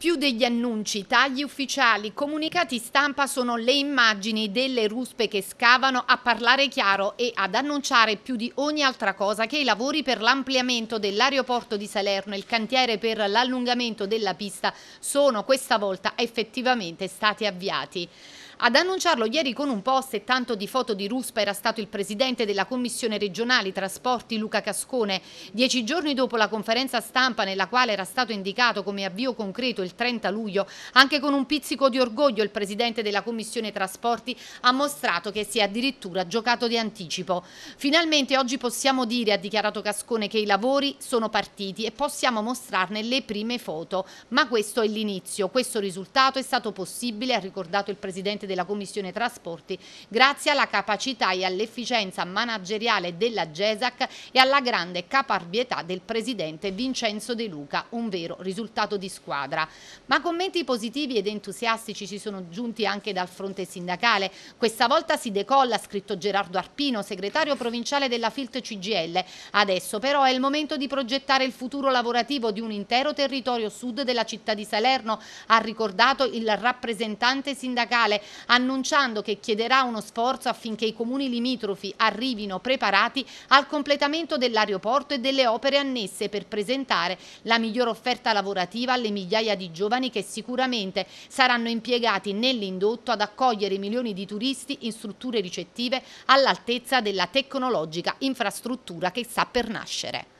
Più degli annunci, tagli ufficiali, comunicati stampa sono le immagini delle ruspe che scavano a parlare chiaro e ad annunciare più di ogni altra cosa che i lavori per l'ampliamento dell'aeroporto di Salerno e il cantiere per l'allungamento della pista sono questa volta effettivamente stati avviati. Ad annunciarlo ieri con un post e tanto di foto di Ruspa era stato il presidente della Commissione regionale trasporti Luca Cascone. Dieci giorni dopo la conferenza stampa nella quale era stato indicato come avvio concreto il 30 luglio, anche con un pizzico di orgoglio il presidente della Commissione trasporti ha mostrato che si è addirittura giocato di anticipo. Finalmente oggi possiamo dire, ha dichiarato Cascone, che i lavori sono partiti e possiamo mostrarne le prime foto. Ma questo è l'inizio. Questo risultato è stato possibile, ha ricordato il presidente della Commissione Trasporti grazie alla capacità e all'efficienza manageriale della GESAC e alla grande caparbietà del presidente Vincenzo De Luca, un vero risultato di squadra. Ma commenti positivi ed entusiastici ci sono giunti anche dal fronte sindacale. Questa volta si decolla, ha scritto Gerardo Arpino, segretario provinciale della FILT CGL. Adesso però è il momento di progettare il futuro lavorativo di un intero territorio sud della città di Salerno, ha ricordato il rappresentante sindacale, annunciando che chiederà uno sforzo affinché i comuni limitrofi arrivino preparati al completamento dell'aeroporto e delle opere annesse per presentare la miglior offerta lavorativa alle migliaia di giovani che sicuramente saranno impiegati nell'indotto ad accogliere milioni di turisti in strutture ricettive all'altezza della tecnologica infrastruttura che sta per nascere.